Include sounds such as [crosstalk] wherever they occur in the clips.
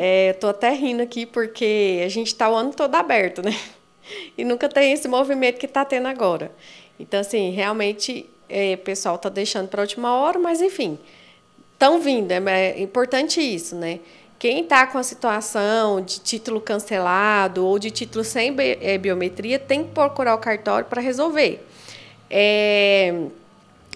É, tô até rindo aqui porque a gente está o ano todo aberto, né? E nunca tem esse movimento que está tendo agora. Então, assim, realmente é, o pessoal está deixando para a última hora, mas enfim, estão vindo, é, é importante isso, né? Quem está com a situação de título cancelado ou de título sem bi é, biometria tem que procurar o cartório para resolver. É,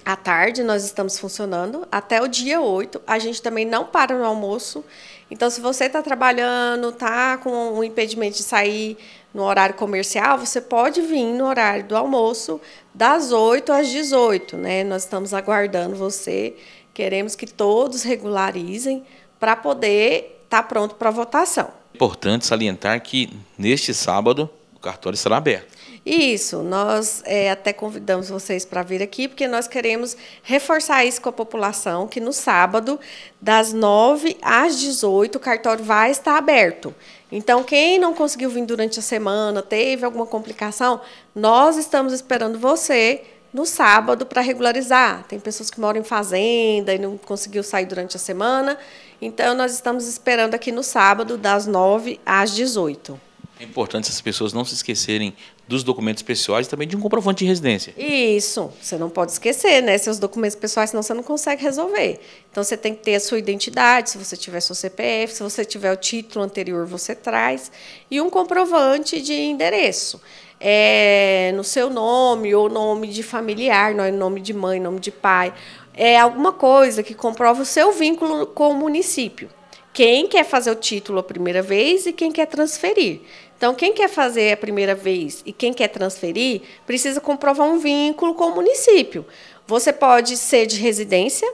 à tarde nós estamos funcionando, até o dia 8. A gente também não para no almoço então, se você está trabalhando, está com um impedimento de sair no horário comercial, você pode vir no horário do almoço, das 8 às 18, né? Nós estamos aguardando você. Queremos que todos regularizem para poder estar tá pronto para a votação. É importante salientar que neste sábado cartório será aberto. Isso, nós é, até convidamos vocês para vir aqui, porque nós queremos reforçar isso com a população, que no sábado, das 9 às 18, o cartório vai estar aberto. Então, quem não conseguiu vir durante a semana, teve alguma complicação, nós estamos esperando você no sábado para regularizar. Tem pessoas que moram em fazenda e não conseguiu sair durante a semana. Então, nós estamos esperando aqui no sábado, das 9 às 18. É importante essas pessoas não se esquecerem dos documentos pessoais e também de um comprovante de residência. Isso, você não pode esquecer, né? Seus documentos pessoais, senão você não consegue resolver. Então você tem que ter a sua identidade, se você tiver seu CPF, se você tiver o título anterior, você traz, e um comprovante de endereço. É, no seu nome, ou nome de familiar, não é nome de mãe, nome de pai. É alguma coisa que comprova o seu vínculo com o município quem quer fazer o título a primeira vez e quem quer transferir. Então, quem quer fazer a primeira vez e quem quer transferir, precisa comprovar um vínculo com o município. Você pode ser de residência,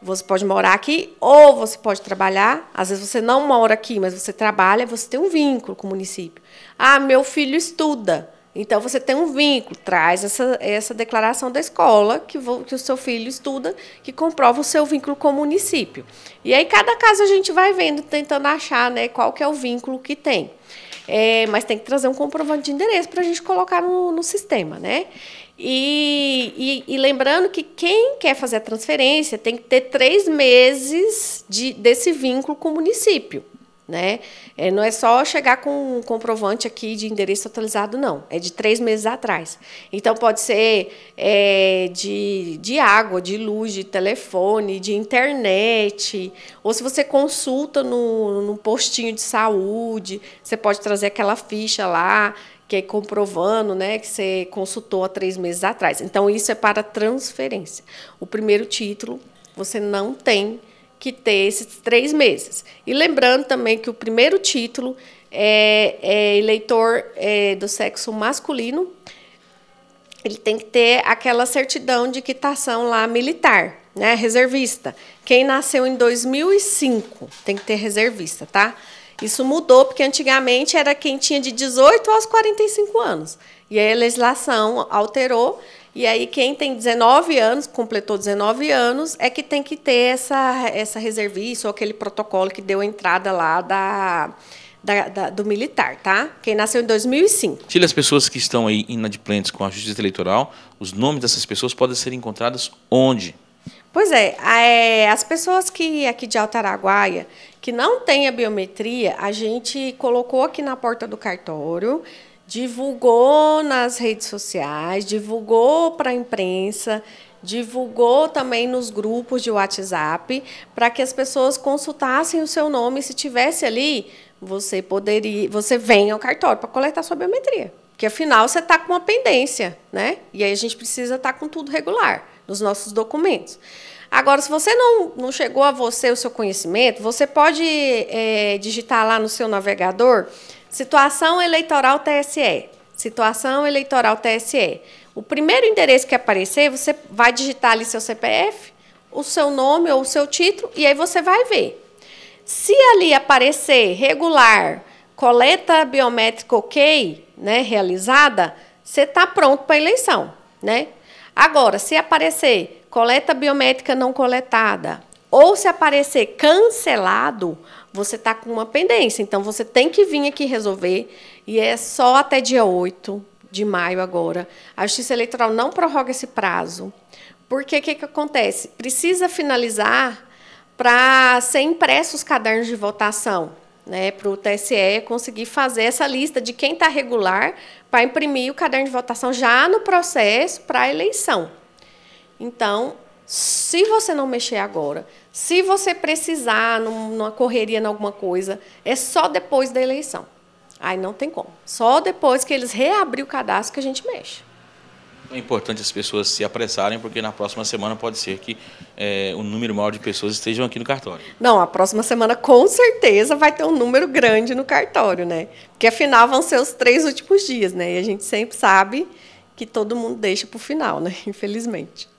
você pode morar aqui ou você pode trabalhar. Às vezes você não mora aqui, mas você trabalha, você tem um vínculo com o município. Ah, meu filho estuda. Então você tem um vínculo, traz essa, essa declaração da escola que, vo, que o seu filho estuda, que comprova o seu vínculo com o município. E aí cada caso a gente vai vendo, tentando achar né, qual que é o vínculo que tem. É, mas tem que trazer um comprovante de endereço para a gente colocar no, no sistema, né? E, e, e, lembrando que quem quer fazer a transferência tem que ter três meses de, desse vínculo com o município. Né? É, não é só chegar com um comprovante aqui de endereço atualizado, não. É de três meses atrás. Então, pode ser é, de, de água, de luz, de telefone, de internet. Ou se você consulta no, no postinho de saúde, você pode trazer aquela ficha lá que é comprovando né, que você consultou há três meses atrás. Então, isso é para transferência. O primeiro título você não tem que ter esses três meses. E lembrando também que o primeiro título é, é eleitor é, do sexo masculino, ele tem que ter aquela certidão de quitação lá militar, né? Reservista. Quem nasceu em 2005 tem que ter reservista, tá? Isso mudou porque antigamente era quem tinha de 18 aos 45 anos. E aí a legislação alterou e aí quem tem 19 anos, completou 19 anos, é que tem que ter essa, essa reservista ou aquele protocolo que deu a entrada lá da, da, da, do militar, tá? Quem nasceu em 2005. Tira as pessoas que estão aí inadimplentes com a justiça eleitoral, os nomes dessas pessoas podem ser encontrados onde? Pois é, é, as pessoas que aqui de Altaraguaia, que não têm a biometria, a gente colocou aqui na porta do cartório, divulgou nas redes sociais, divulgou para a imprensa, divulgou também nos grupos de WhatsApp, para que as pessoas consultassem o seu nome. Se tivesse ali, você poderia, você vem ao cartório para coletar sua biometria. Porque afinal você está com uma pendência, né? E aí a gente precisa estar tá com tudo regular nos nossos documentos. Agora, se você não, não chegou a você o seu conhecimento, você pode é, digitar lá no seu navegador Situação eleitoral TSE. Situação eleitoral TSE. O primeiro endereço que aparecer, você vai digitar ali seu CPF, o seu nome ou o seu título, e aí você vai ver. Se ali aparecer regular, coleta biométrica ok, né, realizada, você está pronto para a eleição, né? Agora, se aparecer coleta biométrica não coletada, ou se aparecer cancelado, você está com uma pendência. Então, você tem que vir aqui resolver. E é só até dia 8 de maio agora. A Justiça Eleitoral não prorroga esse prazo. Porque o que, que acontece? Precisa finalizar para ser impressos os cadernos de votação. Né, para o TSE conseguir fazer essa lista de quem está regular para imprimir o caderno de votação já no processo para a eleição. Então, se você não mexer agora, se você precisar numa correria, em alguma coisa, é só depois da eleição. Aí não tem como. Só depois que eles reabrir o cadastro que a gente mexe. É importante as pessoas se apressarem, porque na próxima semana pode ser que é, um número maior de pessoas estejam aqui no cartório. Não, a próxima semana com certeza vai ter um número grande no cartório, né? Porque afinal vão ser os três últimos dias, né? E a gente sempre sabe que todo mundo deixa para o final, né? [laughs] Infelizmente.